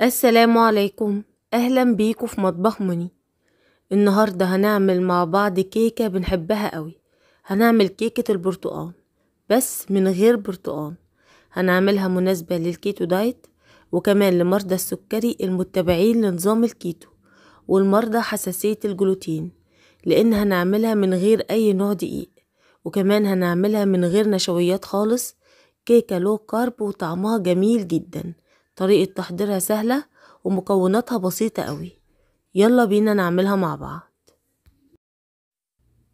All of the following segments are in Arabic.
السلام عليكم أهلا بيكم في مطبخ مني النهاردة هنعمل مع بعض كيكة بنحبها قوي هنعمل كيكة البرتقال بس من غير برتقال هنعملها مناسبة للكيتو دايت وكمان لمرضى السكري المتبعين لنظام الكيتو والمرضى حساسية الجلوتين لأن هنعملها من غير أي نوع دقيق وكمان هنعملها من غير نشويات خالص كيكة لو كارب وطعمها جميل جداً طريقة تحضيرها سهلة ومكوناتها بسيطة قوي يلا بينا نعملها مع بعض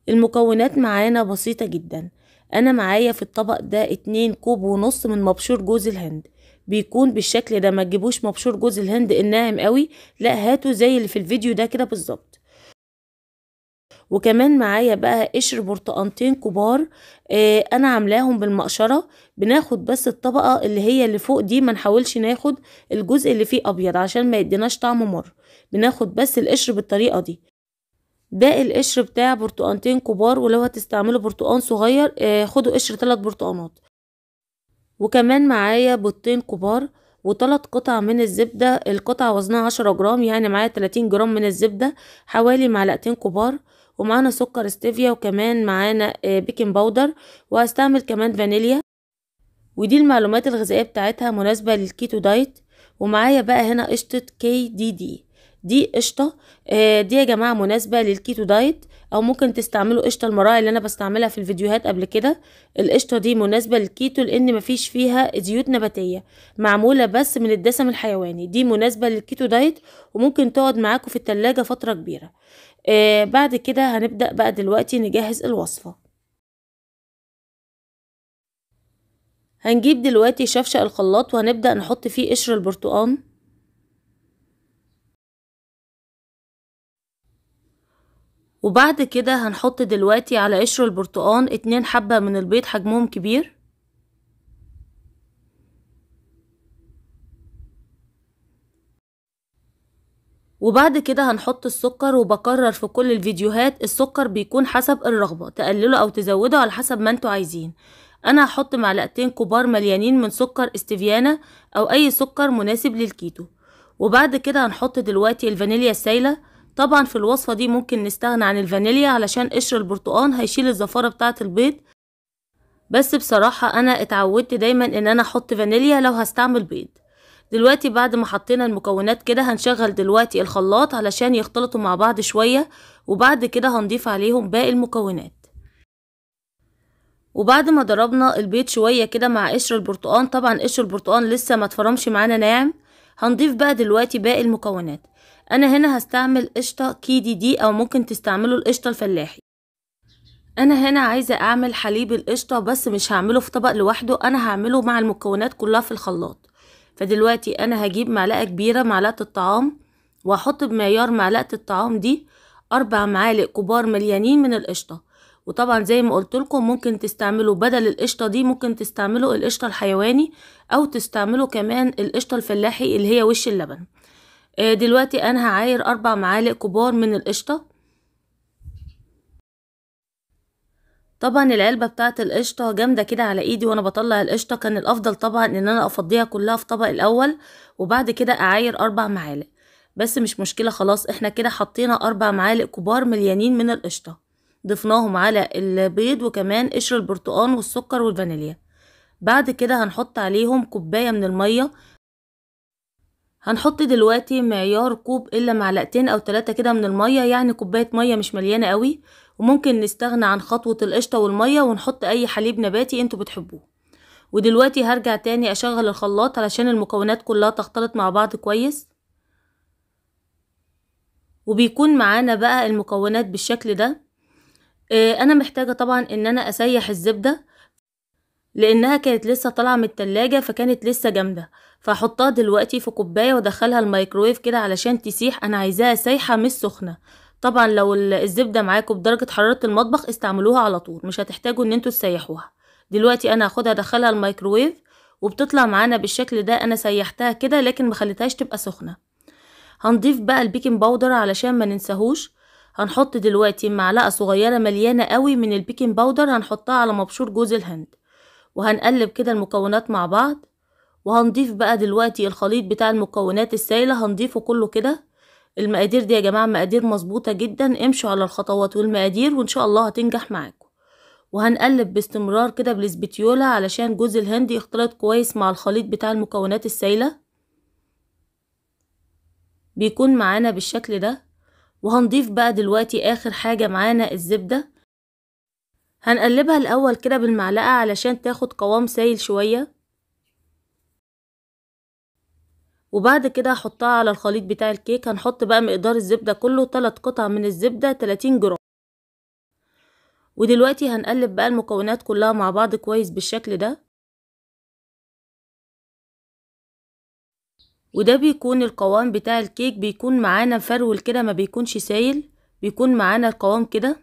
المكونات معانا بسيطة جدا أنا معايا في الطبق ده اتنين كوب ونص من مبشور جوز الهند بيكون بالشكل ده ما تجيبوش مبشور جوز الهند الناعم قوي لا هاتوا زي اللي في الفيديو ده كده بالظبط وكمان معايا بقى قشر برتقانتين كبار آه انا عاملاهم بالمقشره بناخد بس الطبقه اللي هي اللي فوق دي ما نحاولش ناخد الجزء اللي فيه ابيض عشان ما يديناش طعم مر بناخد بس القشر بالطريقه دي ده القشر بتاع برتقانتين كبار ولو هتستعملوا برتقان صغير آه خدوا قشر ثلاث برتقانات وكمان معايا بطين كبار وثلاث قطع من الزبدة القطعة وزنها عشرة جرام يعني معايا تلاتين جرام من الزبدة حوالي معلقتين كبار ومعانا سكر ستيفيا وكمان معانا بيكنج آه، باودر وهستعمل كمان فانيليا ودي المعلومات الغذائية بتاعتها مناسبة للكيتو دايت ومعايا بقى هنا قشطة كي دي دي دي قشطة آه، دي يا جماعة مناسبة للكيتو دايت او ممكن تستعملوا قشطة المراعي اللي انا بستعملها في الفيديوهات قبل كده القشطة دي مناسبة للكيتو لان مفيش فيها زيوت نباتية معمولة بس من الدسم الحيواني دي مناسبة للكيتو دايت وممكن تقعد معاكم في التلاجة فترة كبيرة آه، بعد كده هنبدأ بقى دلوقتي نجهز الوصفة هنجيب دلوقتي شفشق الخلاط وهنبدأ نحط فيه قشر البرتقان وبعد كده هنحط دلوقتي على قشر البرتقان اتنين حبة من البيض حجمهم كبير وبعد كده هنحط السكر وبكرر في كل الفيديوهات السكر بيكون حسب الرغبة تقلله أو تزوده على حسب ما انتوا عايزين أنا هحط معلقتين كبار مليانين من سكر استفيانا أو أي سكر مناسب للكيتو وبعد كده هنحط دلوقتي الفانيليا السايلة طبعا في الوصفة دي ممكن نستغنى عن الفانيليا علشان قشر البرتقان هيشيل الزفارة بتاعة البيض بس بصراحة أنا اتعودت دايما إن أنا أحط فانيليا لو هستعمل بيض دلوقتي بعد ما حطينا المكونات كده هنشغل دلوقتي الخلاط علشان يختلطوا مع بعض شوية وبعد كده هنضيف عليهم باقي المكونات وبعد ما ضربنا البيض شوية كده مع قشر البرتقان طبعا قشر البرتقان لسه ما تفرمش معانا ناعم هنضيف بقى دلوقتي باقي المكونات انا هنا هستعمل قشطة كي دي دي او ممكن تستعملوا القشطة الفلاحي انا هنا عايزة اعمل حليب القشطة بس مش هعمله في طبق لوحده انا هعمله مع المكونات كلها في الخلاط فدلوقتي انا هجيب معلقه كبيره معلقه الطعام واحط بمعيار معلقه الطعام دي اربع معالق كبار مليانين من القشطه وطبعا زي ما قلت لكم ممكن تستعملوا بدل القشطه دي ممكن تستعملوا القشطه الحيواني او تستعملوا كمان القشطه الفلاحي اللي هي وش اللبن آه، دلوقتي انا هعاير اربع معالق كبار من القشطه طبعا العلبة بتاعة القشطة جامدة كده على ايدي وانا بطلع القشطة كان الافضل طبعا ان انا افضيها كلها في طبق الاول وبعد كده اعاير اربع معالق بس مش مشكلة خلاص احنا كده حطينا اربع معالق كبار مليانين من القشطة ضفناهم على البيض وكمان قشر البرتقان والسكر والفانيليا بعد كده هنحط عليهم كوباية من المية هنحط دلوقتي معيار كوب الا معلقتين او تلاتة كده من المية يعني كوباية مية مش مليانة قوي وممكن نستغنى عن خطوة القشطة والمية ونحط أي حليب نباتي انتوا بتحبوه ودلوقتي هرجع تاني أشغل الخلاط علشان المكونات كلها تختلط مع بعض كويس وبيكون معانا بقى المكونات بالشكل ده اه أنا محتاجة طبعا إن أنا أسيح الزبدة لانها كانت لسه طالعه من التلاجة فكانت لسه جامده فاحطها دلوقتي في كوبايه وادخلها الميكرويف كده علشان تسيح انا عايزاها سايحه مش سخنه طبعا لو الزبدة معاكم بدرجة حرارة المطبخ استعملوها على طول مش هتحتاجوا ان انتوا تسيحوها دلوقتي انا هاخدها ادخلها الميكروويف وبتطلع معانا بالشكل ده انا سيحتها كده لكن مخليتهاش تبقى سخنة هنضيف بقى البيكنج باودر علشان ما ننساهوش هنحط دلوقتي معلقة صغيرة مليانة قوي من البيكنج باودر هنحطها على مبشور جوز الهند وهنقلب كده المكونات مع بعض وهنضيف بقى دلوقتي الخليط بتاع المكونات السائلة هنضيفه كله كده المقادير دي يا جماعة مقادير مظبوطة جدا امشوا على الخطوات والمقادير وان شاء الله هتنجح معاكم وهنقلب باستمرار كده بالاسبتيولا علشان جوز الهند يختلط كويس مع الخليط بتاع المكونات السايلة بيكون معانا بالشكل ده وهنضيف بقى دلوقتي اخر حاجة معانا الزبدة هنقلبها الاول كده بالمعلقة علشان تاخد قوام سايل شوية وبعد كده هحطها على الخليط بتاع الكيك هنحط بقى مقدار الزبدة كله 3 قطع من الزبدة 30 جرام ودلوقتي هنقلب بقى المكونات كلها مع بعض كويس بالشكل ده وده بيكون القوام بتاع الكيك بيكون معانا فرول كده ما بيكونش سايل بيكون معانا القوام كده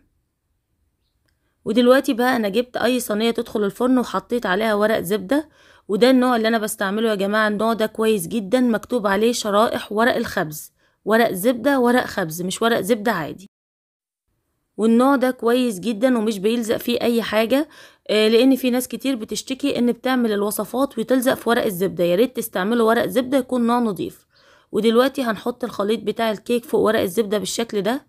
ودلوقتي بقى انا جبت اي صينيه تدخل الفرن وحطيت عليها ورق زبده وده النوع اللي انا بستعمله يا جماعه النوع ده كويس جدا مكتوب عليه شرائح ورق الخبز ورق زبده ورق خبز مش ورق زبده عادي والنوع ده كويس جدا ومش بيلزق فيه اي حاجه آه، لان في ناس كتير بتشتكي ان بتعمل الوصفات وتلزق في ورق الزبده يا ريت تستعملوا ورق زبده يكون نوع نضيف ودلوقتي هنحط الخليط بتاع الكيك فوق ورق الزبده بالشكل ده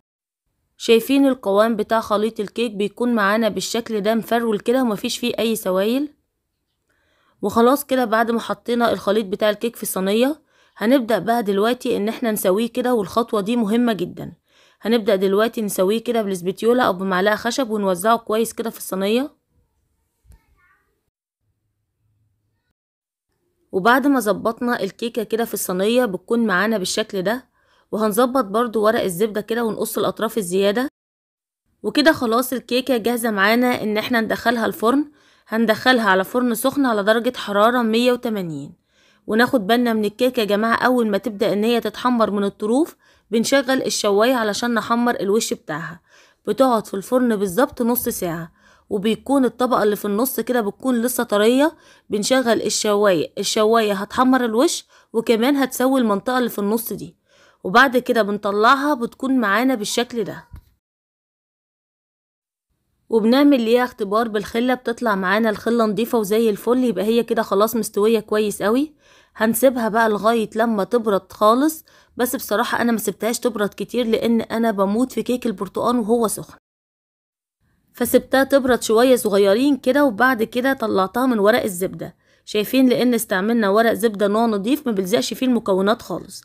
شايفين القوام بتاع خليط الكيك بيكون معانا بالشكل ده مفرول كده ومفيش فيه اي سوايل وخلاص كده بعد ما حطينا الخليط بتاع الكيك في الصينية هنبدأ بقى دلوقتي ان احنا نسويه كده والخطوة دي مهمة جدا هنبدأ دلوقتي نسويه كده بالسبتيولة او بمعلقة خشب ونوزعه كويس كده في الصينية وبعد ما ظبطنا الكيكة كده في الصينية بتكون معانا بالشكل ده وهنظبط برضو ورق الزبدة كده ونقص الأطراف الزيادة وكده خلاص الكيكة جاهزة معانا ان احنا ندخلها الفرن هندخلها على فرن سخن على درجة حرارة 180 وناخد بالنا من الكيكة يا جماعة أول ما تبدأ إن هي تتحمر من الطروف بنشغل الشواية علشان نحمر الوش بتاعها بتقعد في الفرن بالظبط نص ساعة وبيكون الطبقة اللي في النص كده بتكون لسه طرية بنشغل الشواية الشواية هتحمر الوش وكمان هتسوي المنطقة اللي في النص دي وبعد كده بنطلعها بتكون معانا بالشكل ده وبنعمل ليها اختبار بالخلة بتطلع معانا الخلة نضيفة وزي الفل يبقى هي كده خلاص مستوية كويس قوي هنسيبها بقى لغاية لما تبرد خالص بس بصراحة أنا مسبتهاش تبرد كتير لأن أنا بموت في كيك البرتقان وهو سخن فسبتها تبرد شوية صغيرين كده وبعد كده طلعتها من ورق الزبدة شايفين لأن استعملنا ورق زبدة نوع نضيف ما بلزقش فيه المكونات خالص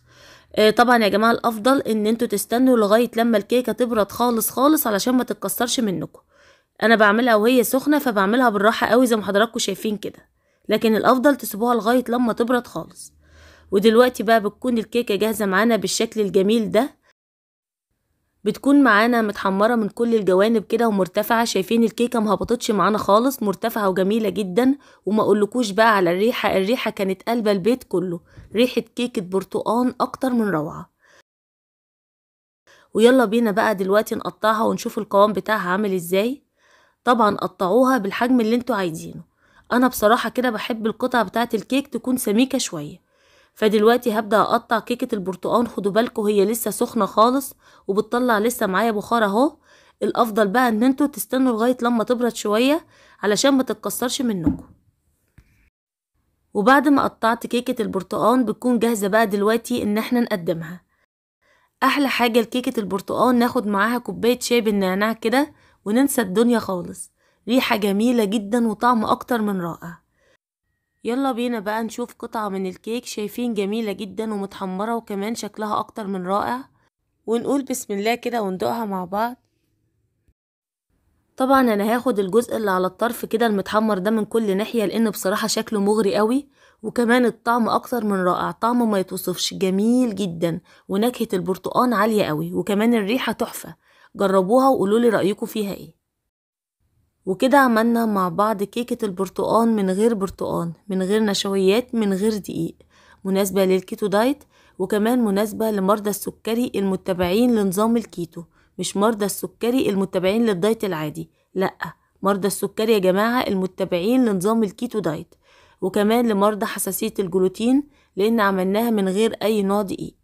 آه، طبعا يا جماعة الأفضل إن انتوا تستنوا لغاية لما الكيكة تبرد خالص خالص علشان ما تتكسرش منكم انا بعملها وهي سخنه فبعملها بالراحه قوي زي ما حضراتكم شايفين كده لكن الافضل تسيبوها لغايه لما تبرد خالص ودلوقتي بقى بتكون الكيكه جاهزه معانا بالشكل الجميل ده بتكون معانا متحمرة من كل الجوانب كده ومرتفعة شايفين الكيكة مهبطتش معانا خالص مرتفعة وجميلة جدا وما اقولكوش بقى على الريحة الريحة كانت قلبة البيت كله ريحة كيكة برتقان اكتر من روعة ويلا بينا بقى دلوقتي نقطعها ونشوف القوام بتاعها عامل ازاي طبعا قطعوها بالحجم اللي انتوا عايزينه انا بصراحة كده بحب القطع بتاعة الكيك تكون سميكة شوية فدلوقتي هبدأ اقطع كيكة البرتقال خدوا بالكوا هي لسه سخنة خالص وبتطلع لسه معايا بخار اهو الافضل بقى ان انتوا تستنوا لغاية لما تبرد شوية علشان ما تتكسرش منكم وبعد ما قطعت كيكة البرتقان بتكون جاهزة بقى دلوقتي ان احنا نقدمها احلى حاجة لكيكة البرتقان ناخد معاها كوباية شاي بالنعناع كده وننسى الدنيا خالص ريحة جميلة جدا وطعم أكتر من رائع يلا بينا بقى نشوف قطعة من الكيك شايفين جميلة جدا ومتحمرة وكمان شكلها أكتر من رائع ونقول بسم الله كده وندوقها مع بعض طبعا انا هاخد الجزء اللي على الطرف كده المتحمر ده من كل ناحية لان بصراحة شكله مغري قوي وكمان الطعم اكتر من رائع طعمه ما يتوصفش جميل جدا ونكهة البرتقان عالية قوي وكمان الريحة تحفة جربوها وقولوا لي رأيكم فيها ايه وكده عملنا مع بعض كيكة البرتقان من غير برتقان من غير نشويات من غير دقيق مناسبة للكيتو دايت وكمان مناسبة لمرضى السكري المتبعين لنظام الكيتو مش مرضى السكري المتبعين للدايت العادي لأ مرضى السكري يا جماعة المتبعين لنظام الكيتو دايت وكمان لمرضى حساسية الجلوتين لأن عملناها من غير أي نوع دقيق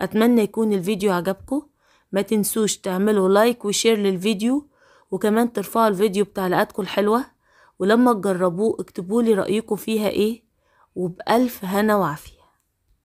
أتمنى يكون الفيديو عجبكم ما تنسوش تعملوا لايك وشير للفيديو وكمان ترفعوا الفيديو بتعليقاتكم الحلوة ولما تجربوه اكتبولي رأيكم فيها ايه وبألف هنا وعافية